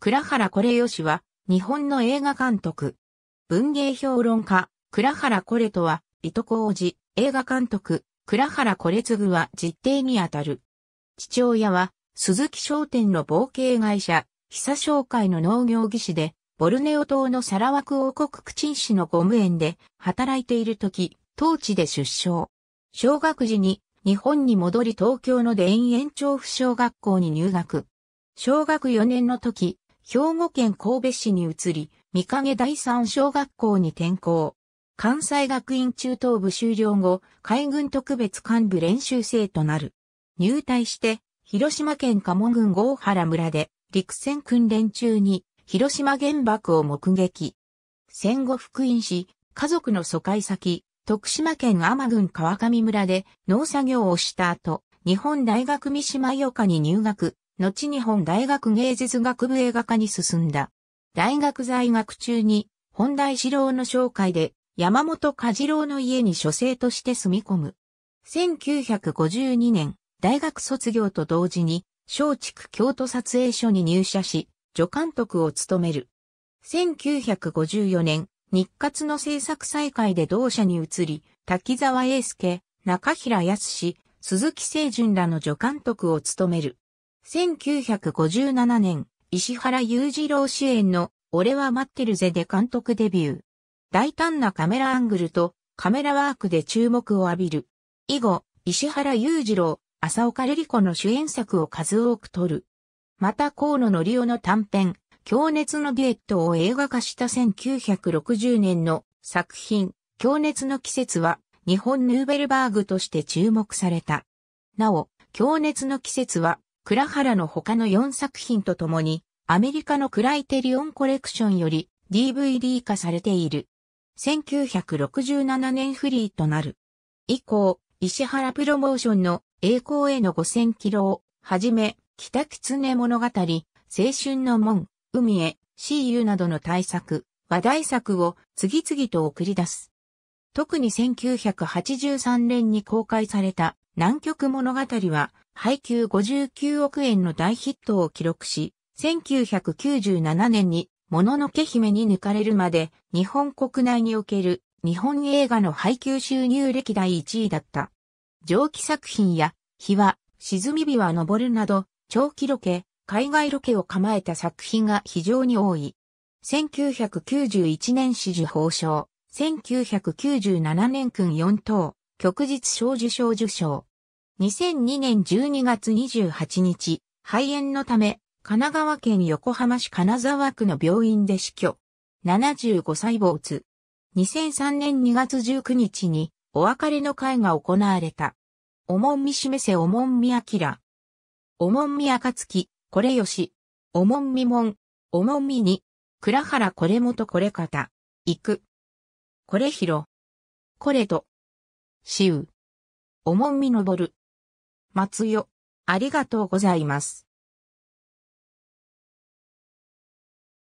倉原これよ氏は、日本の映画監督。文芸評論家、倉原これとは、伊藤王子、映画監督、倉原コれ。次は実定にあたる。父親は、鈴木商店の冒険会社、久商会の農業技師で、ボルネオ島のサラワク王国クチン市のゴム園で働いている時、当地で出生。小学時に日本に戻り東京の田園調布小学校に入学。小学4年の時、兵庫県神戸市に移り、三影第三小学校に転校。関西学院中等部修了後、海軍特別幹部練習生となる。入隊して、広島県鴨郡郷原村で、陸戦訓練中に、広島原爆を目撃。戦後復員し、家族の疎開先、徳島県天郡川上村で農作業をした後、日本大学三島予科に入学、後日本大学芸術学部映画科に進んだ。大学在学中に、本大志郎の紹介で、山本和次郎の家に書生として住み込む。1952年、大学卒業と同時に、松竹京都撮影所に入社し、助監督を務める。1954年、日活の制作再開で同社に移り、滝沢英介、中平康、鈴木清純らの助監督を務める。1957年、石原裕次郎主演の俺は待ってるぜで監督デビュー。大胆なカメラアングルとカメラワークで注目を浴びる。以後、石原裕次郎、浅岡瑠璃子の主演作を数多く撮る。また河野則夫の短編、強熱のデュエットを映画化した1960年の作品、強熱の季節は日本ヌーベルバーグとして注目された。なお、強熱の季節は倉原の他の4作品とともに、アメリカのクライテリオンコレクションより DVD 化されている。1967年フリーとなる。以降、石原プロモーションの栄光への5000キロをはじめ、北狐物語、青春の門、海へ、シーユなどの大作、話題作を次々と送り出す。特に1983年に公開された南極物語は、配給59億円の大ヒットを記録し、1997年に、もののけ姫に抜かれるまで、日本国内における日本映画の配給収入歴代1位だった。蒸気作品や、日は、沈み日は昇るなど、長期ロケ、海外ロケを構えた作品が非常に多い。1991年始受報奨、1997年君4等、曲日小受賞受賞。2002年12月28日、肺炎のため、神奈川県横浜市金沢区の病院で死去。75歳没。2003年2月19日にお別れの会が行われた。おもんみしめせおもんみあきら。おもんみあかつき、これよし。おもんみもん、おもんみに、倉原これもとこれかた、行く。これひろ。これと、しう。おもんみのぼる。松よ。ありがとうございます。